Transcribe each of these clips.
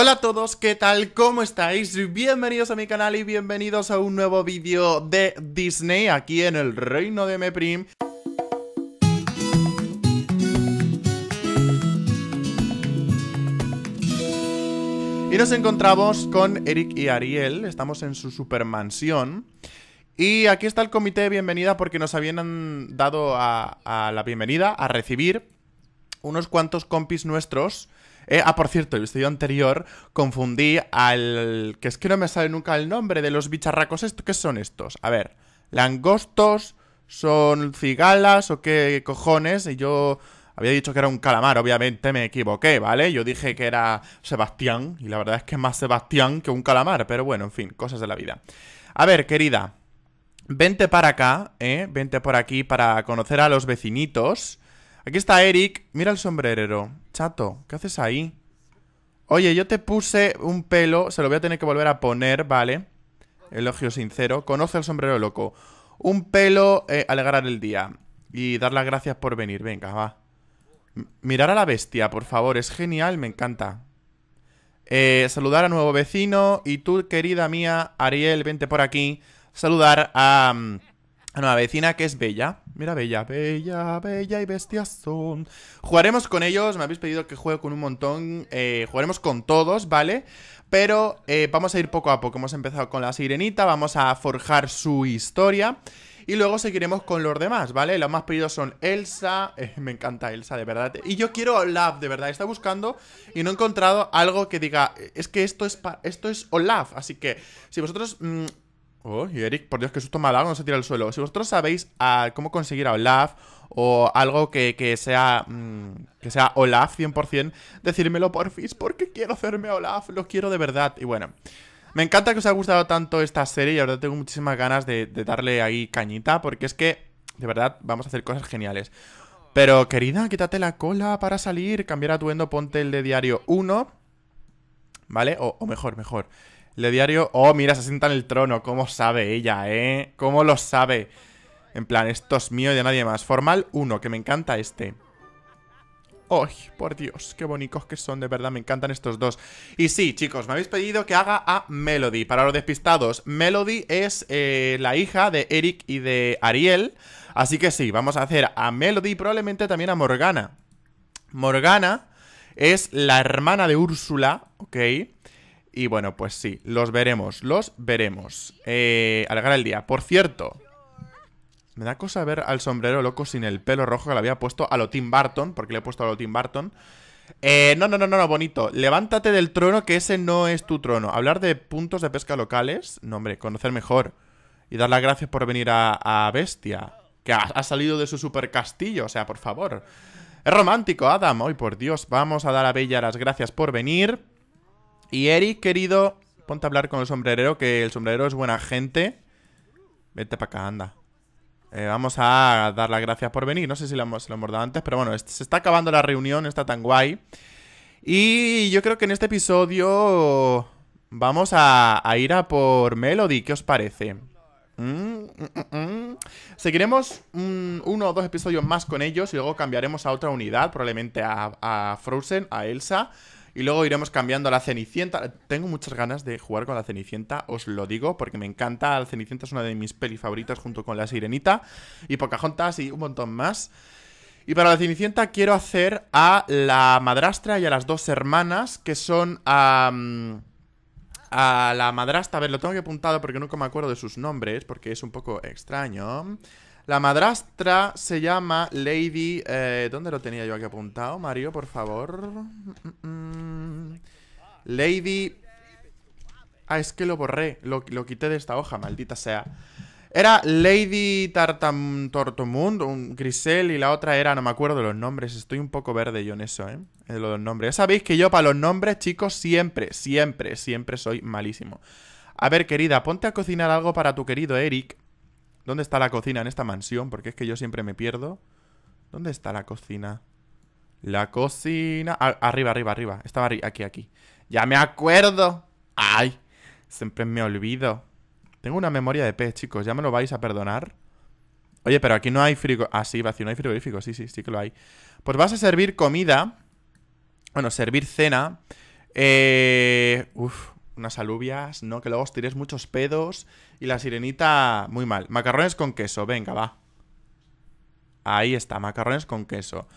Hola a todos, ¿qué tal? ¿Cómo estáis? Bienvenidos a mi canal y bienvenidos a un nuevo vídeo de Disney aquí en el reino de Meprim Y nos encontramos con Eric y Ariel, estamos en su supermansión y aquí está el comité de bienvenida porque nos habían dado a, a la bienvenida a recibir unos cuantos compis nuestros eh, ah, por cierto, el estudio anterior confundí al... que es que no me sale nunca el nombre de los bicharracos. Esto, ¿Qué son estos? A ver, langostos, son cigalas o qué cojones. Y yo había dicho que era un calamar, obviamente me equivoqué, ¿vale? Yo dije que era Sebastián y la verdad es que es más Sebastián que un calamar, pero bueno, en fin, cosas de la vida. A ver, querida, vente para acá, ¿eh? Vente por aquí para conocer a los vecinitos. Aquí está Eric. Mira el sombrerero. Chato, ¿qué haces ahí? Oye, yo te puse un pelo. Se lo voy a tener que volver a poner, ¿vale? Elogio sincero. Conoce el sombrero loco. Un pelo eh, alegrar el día. Y dar las gracias por venir. Venga, va. Mirar a la bestia, por favor. Es genial, me encanta. Eh, saludar a nuevo vecino. Y tú, querida mía, Ariel, vente por aquí. Saludar a... Mm, a una vecina que es bella. Mira, bella, bella, bella y bestias son. Jugaremos con ellos, me habéis pedido que juegue con un montón. Eh, jugaremos con todos, ¿vale? Pero eh, vamos a ir poco a poco. Hemos empezado con la sirenita, vamos a forjar su historia. Y luego seguiremos con los demás, ¿vale? Los más pedidos son Elsa, eh, me encanta Elsa, de verdad. Y yo quiero Olaf, de verdad, está buscando y no he encontrado algo que diga, es que esto es, esto es Olaf. Así que si vosotros mm, Oh, y Eric, por Dios, que susto malo, no se tira al suelo. Si vosotros sabéis a ah, cómo conseguir a Olaf o algo que, sea mm, que sea Olaf 100%, decírmelo porfis, porque quiero hacerme Olaf, lo quiero de verdad. Y bueno, me encanta que os haya gustado tanto esta serie y ahora tengo muchísimas ganas de, darle ahí cañita, porque es que, de verdad, vamos a hacer cosas geniales. Pero, querida, quítate la cola para salir, cambiar atuendo, ponte el de diario 1, ¿vale? o mejor, mejor. Le diario, oh, mira, se sienta en el trono. ¿Cómo sabe ella, eh? ¿Cómo lo sabe? En plan, esto es mío y de nadie más. Formal 1, que me encanta este. ay por Dios! ¡Qué bonitos que son! De verdad, me encantan estos dos. Y sí, chicos, me habéis pedido que haga a Melody. Para los despistados, Melody es eh, la hija de Eric y de Ariel. Así que sí, vamos a hacer a Melody y probablemente también a Morgana. Morgana es la hermana de Úrsula, ¿ok? Y bueno, pues sí, los veremos, los veremos. Eh, el día. Por cierto, me da cosa ver al sombrero loco sin el pelo rojo que le había puesto a lo Tim Burton, porque le he puesto a lo Tim Burton. Eh, no, no, no, no, bonito. Levántate del trono, que ese no es tu trono. Hablar de puntos de pesca locales, no, hombre, conocer mejor. Y dar las gracias por venir a, Bestia, que ha, ha, salido de su super castillo, o sea, por favor. Es romántico, Adam. Hoy, por Dios, vamos a dar a Bella las gracias por venir. Y Eric, querido, ponte a hablar con el sombrerero, que el sombrerero es buena gente. Vete para acá, anda. Eh, vamos a dar las gracias por venir. No sé si lo hemos, dado antes, pero bueno, se está acabando la reunión, está tan guay. Y yo creo que en este episodio vamos a, ir a por Melody. ¿Qué os parece? Mm, mm, mm, Seguiremos uno o dos episodios más con ellos y luego cambiaremos a otra unidad, probablemente a, a Frozen, a Elsa y luego iremos cambiando a la Cenicienta. Tengo muchas ganas de jugar con la Cenicienta, os lo digo, porque me encanta. La Cenicienta es una de mis pelis favoritas junto con La Sirenita y Pocahontas y un montón más. Y para la Cenicienta quiero hacer a la madrastra y a las dos hermanas, que son a... a la madrastra, a ver, lo tengo que apuntado porque nunca me acuerdo de sus nombres, porque es un poco extraño. La madrastra se llama Lady... Eh, ¿Dónde lo tenía yo aquí apuntado, Mario? Por favor. Mm, mm, mm. Lady... Ah, es que lo borré. Lo, lo, quité de esta hoja, maldita sea. Era Lady Tartam Tortomund, un Grisel, y la otra era... No me acuerdo los nombres. Estoy un poco verde yo en eso, ¿eh? En los nombres. Ya sabéis que yo para los nombres, chicos, siempre, siempre, siempre soy malísimo. A ver, querida, ponte a cocinar algo para tu querido Eric ¿Dónde está la cocina en esta mansión? Porque es que yo siempre me pierdo. ¿Dónde está la cocina? La cocina... Ah, arriba, arriba, arriba. Estaba aquí, aquí. ¡Ya me acuerdo! ¡Ay! Siempre me olvido. Tengo una memoria de pez, chicos. ¿Ya me lo vais a perdonar? Oye, pero aquí no hay frigorífico. Ah, sí, vacío, no hay frigorífico. Sí, sí, sí que lo hay. Pues vas a servir comida. Bueno, servir cena. Eh, uf, unas alubias, ¿no? Que luego os tiréis muchos pedos. Y la sirenita, muy mal. Macarrones con queso, venga, va. Ahí está, macarrones con queso.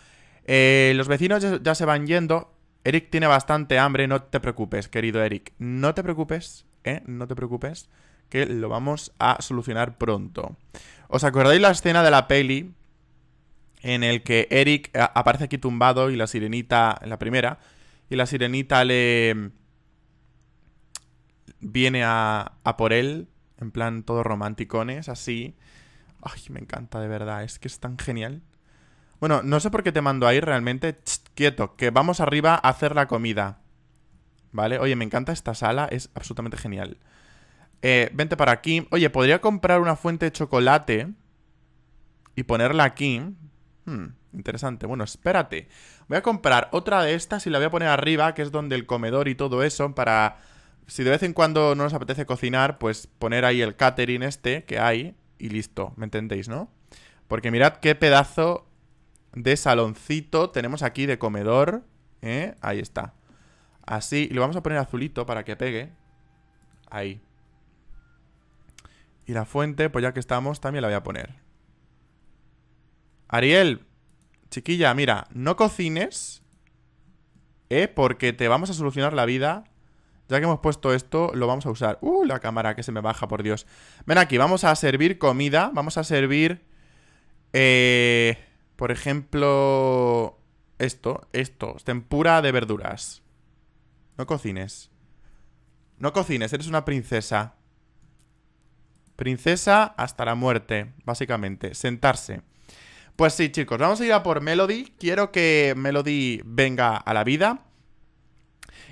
Eh, los vecinos ya, se van yendo. Eric tiene bastante hambre, no te preocupes, querido Eric. No te preocupes, ¿eh? No te preocupes, que lo vamos a solucionar pronto. ¿Os acordáis la escena de la peli en el que Eric eh, aparece aquí tumbado y la sirenita, la primera, y la sirenita le viene a, a por él, en plan todo románticones así. Ay, me encanta de verdad, es que es tan genial. Bueno, no sé por qué te mando ahí realmente. quieto, que vamos arriba a hacer la comida. ¿Vale? Oye, me encanta esta sala, es absolutamente genial. Eh, vente para aquí. Oye, podría comprar una fuente de chocolate y ponerla aquí. Hmm, interesante. Bueno, espérate. Voy a comprar otra de estas y la voy a poner arriba, que es donde el comedor y todo eso, para si de vez en cuando no nos apetece cocinar, pues poner ahí el catering este que hay y listo, ¿me entendéis, no? Porque mirad qué pedazo de saloncito tenemos aquí de comedor, ¿eh? Ahí está. Así, y lo vamos a poner azulito para que pegue. Ahí. Y la fuente, pues ya que estamos, también la voy a poner. Ariel, chiquilla, mira, no cocines, ¿eh? Porque te vamos a solucionar la vida ya que hemos puesto esto, lo vamos a usar. ¡Uh! La cámara que se me baja, por Dios. Ven aquí, vamos a servir comida. Vamos a servir... Eh, por ejemplo... Esto, esto. Tempura de verduras. No cocines. No cocines, eres una princesa. Princesa hasta la muerte, básicamente. Sentarse. Pues sí, chicos, vamos a ir a por Melody. Quiero que Melody venga a la vida.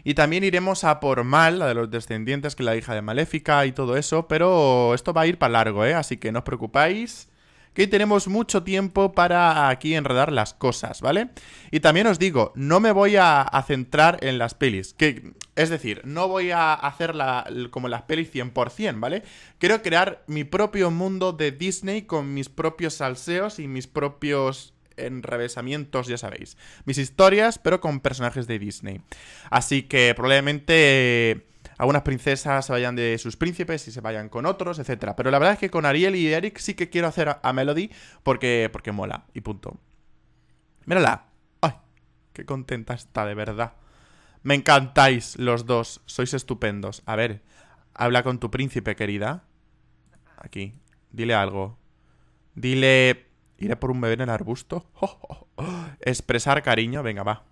Y también iremos a por Mal, la de los descendientes, que es la hija de Maléfica y todo eso. Pero esto va a ir para largo, ¿eh? Así que no os preocupáis que tenemos mucho tiempo para aquí enredar las cosas, ¿vale? Y también os digo, no me voy a, centrar en las pelis, que es decir, no voy a hacer como las pelis 100%, ¿vale? Quiero crear mi propio mundo de Disney con mis propios salseos y mis propios enrevesamientos, ya sabéis. Mis historias, pero con personajes de Disney. Así que probablemente eh, algunas princesas se vayan de sus príncipes y se vayan con otros, etcétera. Pero la verdad es que con Ariel y Eric sí que quiero hacer a Melody porque, porque mola y punto. Mírala. Ay, qué contenta está, de verdad. Me encantáis los dos, sois estupendos. A ver, habla con tu príncipe, querida. Aquí, dile algo. Dile... Iré por un bebé en el arbusto? Expresar cariño, venga, va.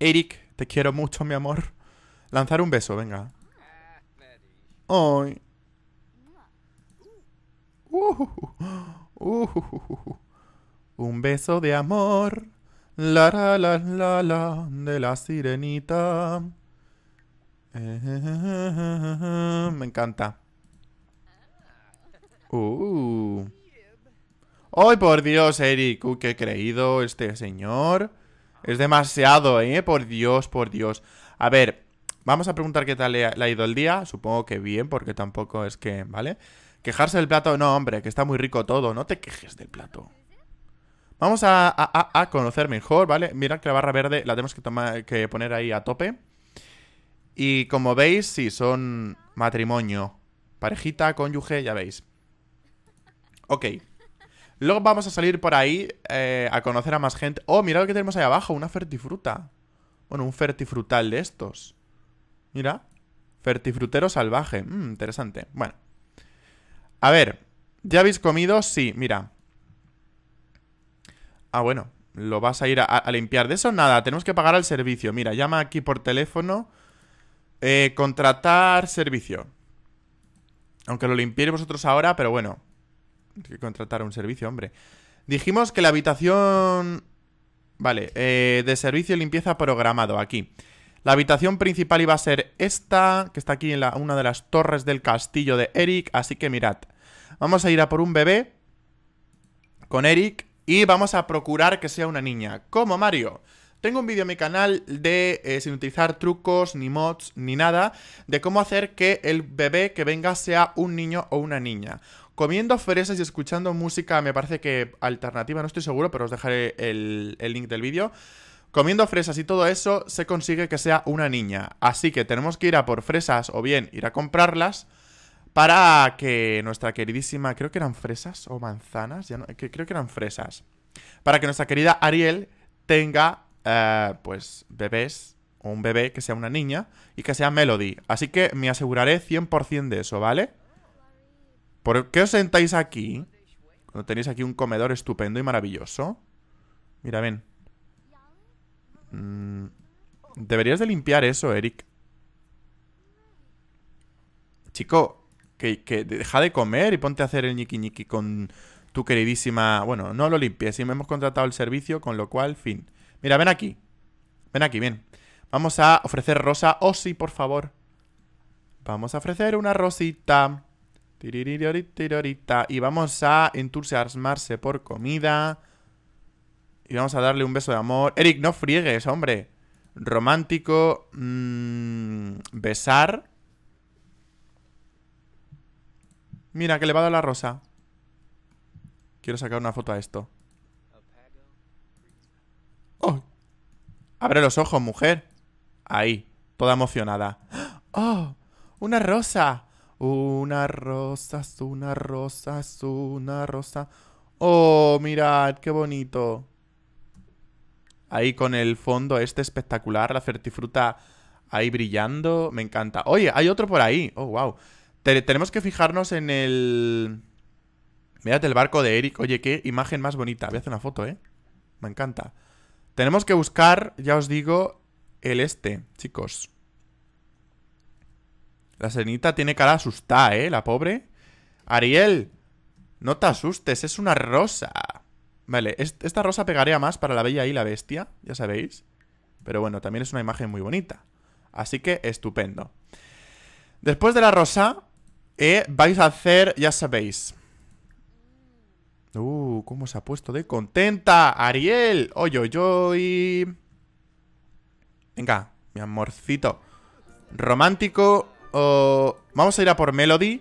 Eric, te quiero mucho, mi amor. Lanzar un beso, venga. Ay. Uh. Uh. un beso de amor. La la la la de la sirenita. me encanta. Uh. ¡Ay, por Dios, Eric! qué creído este señor. Es demasiado, ¿eh? Por Dios, por Dios. A ver, vamos a preguntar qué tal le ha, ido el día. Supongo que bien, porque tampoco es que... ¿Vale? Quejarse del plato... No, hombre, que está muy rico todo. No te quejes del plato. Vamos a, conocer mejor, ¿vale? Mira que la barra verde la tenemos que, que poner ahí a tope. Y como veis, sí, son matrimonio. Parejita, cónyuge, ya veis. Ok. Luego vamos a salir por ahí eh, a conocer a más gente. Oh, mira lo que tenemos ahí abajo, una fertifruta. Bueno, un fertifrutal de estos. Mira. Fertifrutero salvaje. Mm, interesante. Bueno. A ver. ¿Ya habéis comido? Sí, mira. Ah, bueno. Lo vas a ir a, limpiar. De eso nada, tenemos que pagar al servicio. Mira, llama aquí por teléfono. Eh, contratar servicio. Aunque lo limpiéis vosotros ahora, pero bueno que contratar un servicio, hombre. Dijimos que la habitación... Vale, eh, de servicio y limpieza programado, aquí. La habitación principal iba a ser esta, que está aquí en la, una de las torres del castillo de Eric, así que mirad. Vamos a ir a por un bebé con Eric y vamos a procurar que sea una niña, como Mario. Tengo un vídeo en mi canal de, eh, sin utilizar trucos, ni mods, ni nada, de cómo hacer que el bebé que venga sea un niño o una niña. Comiendo fresas y escuchando música, me parece que alternativa, no estoy seguro, pero os dejaré el, link del vídeo. Comiendo fresas y todo eso, se consigue que sea una niña. Así que tenemos que ir a por fresas o bien ir a comprarlas para que nuestra queridísima, creo que eran fresas o manzanas, ya no, que, creo que eran fresas, para que nuestra querida Ariel tenga eh, pues bebés o un bebé que sea una niña y que sea Melody. Así que me aseguraré 100% de eso, ¿vale? ¿Por qué os sentáis aquí? Cuando tenéis aquí un comedor estupendo y maravilloso. Mira, ven. Mm, deberías de limpiar eso, Eric. Chico, que, que, deja de comer y ponte a hacer el ñiqui ñiqui con tu queridísima... Bueno, no lo limpies, y me hemos contratado el servicio, con lo cual, fin. Mira, ven aquí. Ven aquí, bien. Vamos a ofrecer rosa. Oh, sí, por favor. Vamos a ofrecer una rosita. Y vamos a entusiasmarse por comida. Y vamos a darle un beso de amor. Eric, no friegues, hombre. Romántico. Mm, besar. Mira, que le va a dar la rosa. Quiero sacar una foto a esto. Abre los ojos, mujer. Ahí, toda emocionada. ¡Oh! ¡Una rosa! Una rosa, una rosa, una rosa. ¡Oh, mirad, qué bonito! Ahí con el fondo este espectacular, la certifruta ahí brillando. Me encanta. Oye, hay otro por ahí. Oh, wow. tenemos que fijarnos en el... Mirad el barco de Eric. Oye, qué imagen más bonita. Voy a hacer una foto, ¿eh? Me encanta. Tenemos que buscar, ya os digo, el este, chicos. La serenita tiene cara asustada, ¿eh? La pobre. Ariel, no te asustes, es una rosa. Vale, esta rosa pegaría más para la bella y la bestia, ya sabéis. Pero bueno, también es una imagen muy bonita. Así que estupendo. Después de la rosa, eh, vais a hacer, ya sabéis, Uh, cómo se ha puesto de contenta, Ariel. Oye, y Venga, mi amorcito. Romántico Vamos a ir a por Melody.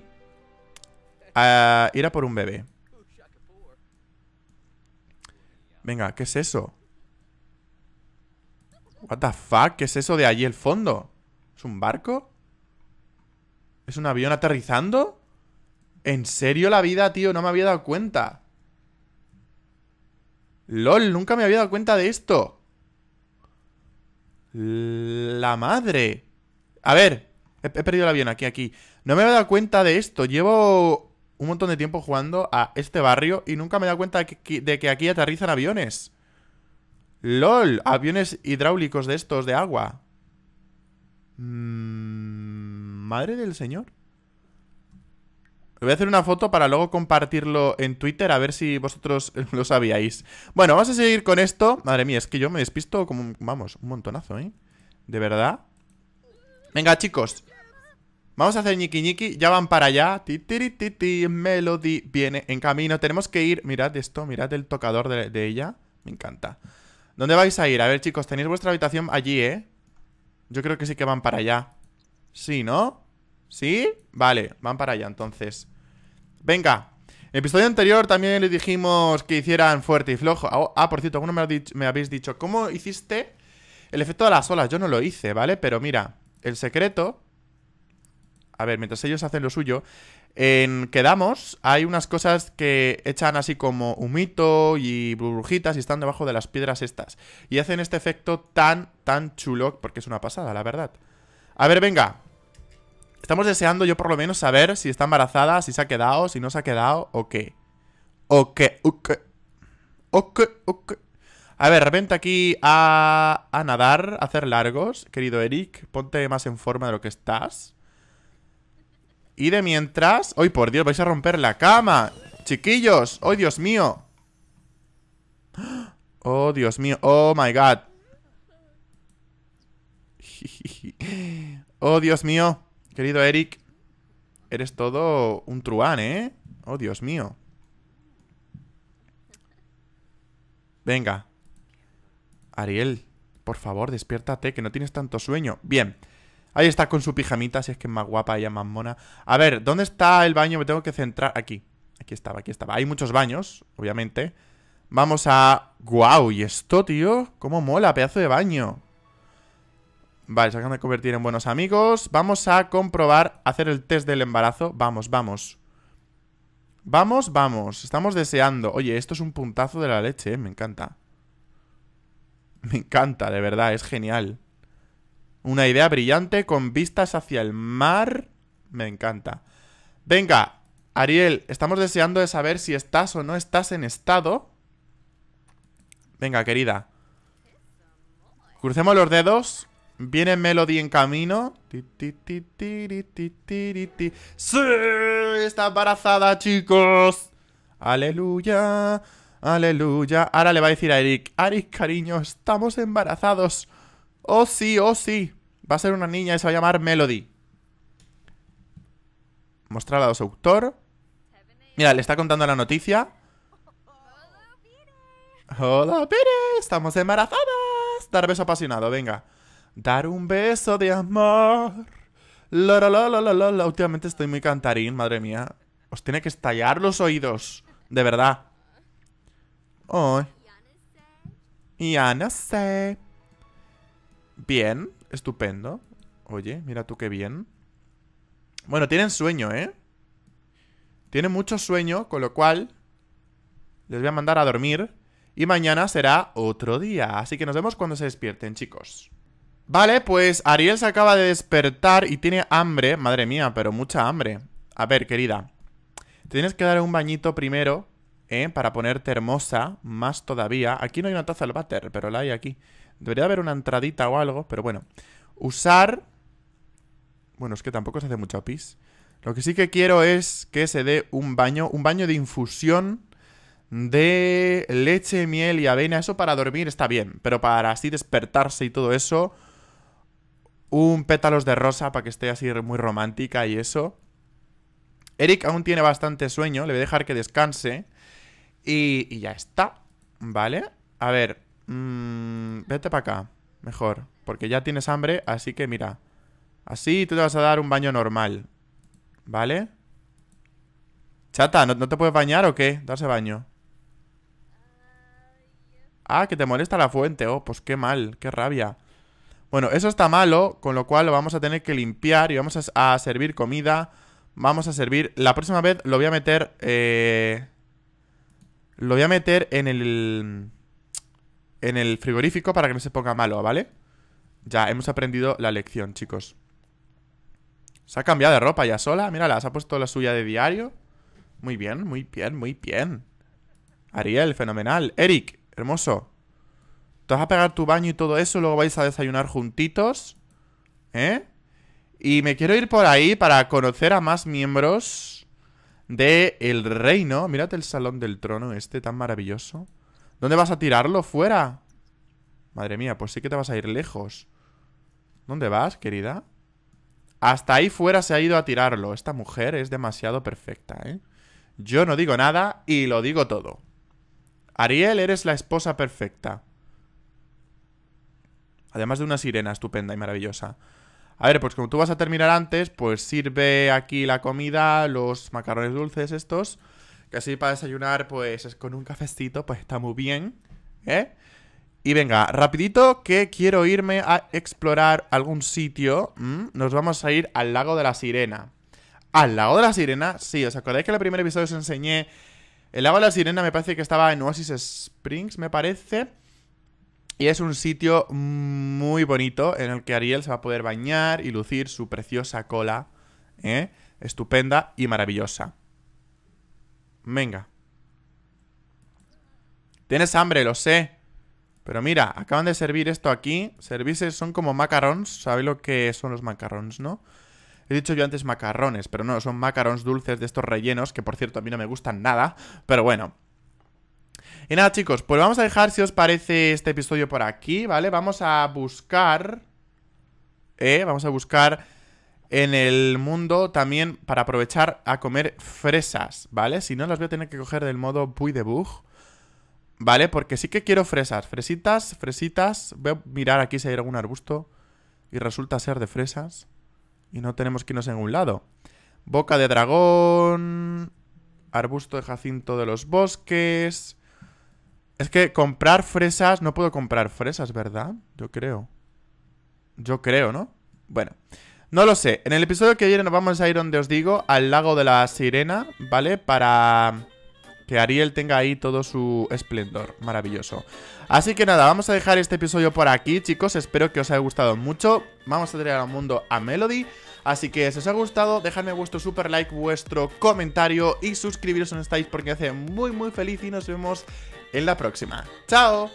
A ir a por un bebé. Venga, ¿qué es eso? What the fuck? ¿Qué es eso de allí el fondo? ¿Es un barco? ¿Es un avión aterrizando? ¿En serio la vida, tío? No me había dado cuenta ¡Lol! Nunca me había dado cuenta de esto. La madre. A ver, he, perdido el avión aquí, aquí. No me había dado cuenta de esto. Llevo un montón de tiempo jugando a este barrio y nunca me he dado cuenta de que, aquí aterrizan aviones. LOL, aviones hidráulicos de estos de agua. Mm, madre del Señor voy a hacer una foto para luego compartirlo en Twitter, a ver si vosotros lo sabíais. Bueno, vamos a seguir con esto. Madre mía, es que yo me despisto como, vamos, un montonazo, ¿eh? De verdad. Venga, chicos. Vamos a hacer ñiqui ñiqui, ya van para allá ti, ti, ti, Melody viene en camino Tenemos que ir, mirad esto, mirad el tocador de ella Me encanta ¿Dónde vais a ir? A ver chicos, tenéis vuestra habitación allí, ¿eh? Yo creo que sí que van para allá Sí, ¿no? ¿Sí? Vale, van para allá entonces Venga. En el episodio anterior también les dijimos que hicieran fuerte y flojo. Ah, oh, ah por cierto, alguno me, habéis dicho, ¿cómo hiciste el efecto de las olas? Yo no lo hice, ¿vale? Pero mira, el secreto... A ver, mientras ellos hacen lo suyo, en Quedamos hay unas cosas que echan así como humito y burbujitas y están debajo de las piedras estas. Y hacen este efecto tan, tan chulo, porque es una pasada, la verdad. A ver, venga, Estamos deseando yo por lo menos saber si está embarazada, si se ha quedado, si no se ha quedado o qué. O qué, o qué. O qué, A ver, repente aquí a, nadar, a hacer largos. Querido Eric, ponte más en forma de lo que estás. Y de mientras... ¡Ay, por Dios! ¡Vais a romper la cama! ¡Chiquillos! ¡Ay, Dios mío! ¡Oh, Dios mío! ¡Oh, my God! ¡Oh, Dios mío! Querido Eric, eres todo un truán, ¿eh? Oh, Dios mío. Venga. Ariel, por favor, despiértate, que no tienes tanto sueño. Bien. Ahí está con su pijamita, si es que es más guapa, y más mona. A ver, ¿dónde está el baño? Me tengo que centrar. Aquí. Aquí estaba, aquí estaba. Hay muchos baños, obviamente. Vamos a... ¡Guau! ¿Y esto, tío? ¿Cómo mola? Pedazo de baño. Vale, se acaban de convertir en buenos amigos. Vamos a comprobar, hacer el test del embarazo. Vamos, vamos. Vamos, vamos. Estamos deseando. Oye, esto es un puntazo de la leche, ¿eh? Me encanta. Me encanta, de verdad, es genial. Una idea brillante con vistas hacia el mar. Me encanta. Venga, Ariel, estamos deseando de saber si estás o no estás en estado. Venga, querida. Crucemos los dedos Viene Melody en camino. ¡Sí! Está embarazada, chicos. Aleluya. Aleluya. Ahora le va a decir a Eric. Eric, cariño, estamos embarazados. Oh, sí, oh, sí. Va a ser una niña y se va a llamar Melody. Mostrar a los autor. Mira, le está contando la noticia. Hola, Pires. Estamos embarazadas. Dar beso apasionado, venga. Dar un beso de amor. La, la, la, la, Últimamente estoy muy cantarín, madre mía. Os tiene que estallar los oídos. De verdad. Oh. Ya no Bien, estupendo. Oye, mira tú qué bien. Bueno, tienen sueño, ¿eh? Tienen mucho sueño, con lo cual les voy a mandar a dormir. Y mañana será otro día. Así que nos vemos cuando se despierten, chicos. Vale, pues Ariel se acaba de despertar y tiene hambre. Madre mía, pero mucha hambre. A ver, querida. Te tienes que dar un bañito primero, ¿eh? Para ponerte hermosa, más todavía. Aquí no hay una taza de váter, pero la hay aquí. Debería haber una entradita o algo, pero bueno. Usar... Bueno, es que tampoco se hace mucho pis. Lo que sí que quiero es que se dé un baño, un baño de infusión de leche, miel y avena. Eso para dormir está bien, pero para así despertarse y todo eso un pétalos de rosa para que esté así muy romántica y eso. Eric aún tiene bastante sueño, le voy a dejar que descanse. Y, ya está, ¿vale? A ver, mm, vete para acá, mejor. Porque ya tienes hambre, así que mira. Así tú te vas a dar un baño normal, ¿vale? Chata, ¿no, no te puedes bañar o qué? Darse baño. Ah, que te molesta la fuente. Oh, pues qué mal, qué rabia. Bueno, eso está malo, con lo cual lo vamos a tener que limpiar y vamos a, servir comida. Vamos a servir... La próxima vez lo voy a meter... Eh, lo voy a meter en el... En el frigorífico para que no se ponga malo, ¿vale? Ya, hemos aprendido la lección, chicos. Se ha cambiado de ropa ya sola. Mírala, se ha puesto la suya de diario. Muy bien, muy bien, muy bien. Ariel, fenomenal. Eric, hermoso vas a pegar tu baño y todo eso, luego vais a desayunar juntitos. ¿Eh? Y me quiero ir por ahí para conocer a más miembros de el reino. Mírate el salón del trono este tan maravilloso. ¿Dónde vas a tirarlo? ¡Fuera! Madre mía, pues sí que te vas a ir lejos. ¿Dónde vas, querida? Hasta ahí fuera se ha ido a tirarlo. Esta mujer es demasiado perfecta, ¿eh? Yo no digo nada y lo digo todo. Ariel, eres la esposa perfecta. Además de una sirena estupenda y maravillosa. A ver, pues como tú vas a terminar antes, pues sirve aquí la comida, los macarrones dulces estos. Que así para desayunar, pues es con un cafecito, pues está muy bien. ¿Eh? Y venga, rapidito que quiero irme a explorar algún sitio. Nos vamos a ir al lago de la sirena. ¿Al lago de la sirena? Sí, ¿os acordáis que en el primer episodio os enseñé? El lago de la sirena me parece que estaba en Oasis Springs, me parece. Y es un sitio muy bonito en el que Ariel se va a poder bañar y lucir su preciosa cola, ¿eh? estupenda y maravillosa. Venga. Tienes hambre, lo sé. Pero mira, acaban de servir esto aquí. Services son como macarons. ¿Sabéis lo que son los macarons, no? He dicho yo antes macarrones, pero no, son macarons dulces de estos rellenos, que por cierto a mí no me gustan nada. Pero bueno, y nada, chicos, pues vamos a dejar, si os parece, este episodio por aquí, ¿vale? Vamos a buscar... Eh, vamos a buscar en el mundo también para aprovechar a comer fresas, ¿vale? Si no, las voy a tener que coger del modo Puy de Bug, ¿vale? Porque sí que quiero fresas, fresitas, fresitas. Voy a mirar aquí si hay algún arbusto y resulta ser de fresas y no tenemos que irnos en un lado. Boca de dragón, arbusto de jacinto de los bosques, es que comprar fresas, no puedo comprar fresas, ¿verdad? Yo creo. Yo creo, ¿no? Bueno, no lo sé. En el episodio que viene nos vamos a ir donde os digo, al lago de la sirena, ¿vale? Para que Ariel tenga ahí todo su esplendor maravilloso. Así que nada, vamos a dejar este episodio por aquí, chicos. Espero que os haya gustado mucho. Vamos a traer al mundo a Melody. Así que si os ha gustado, dejadme vuestro super like, vuestro comentario y suscribiros si no estáis porque me hace muy muy feliz y nos vemos en la próxima. ¡Chao!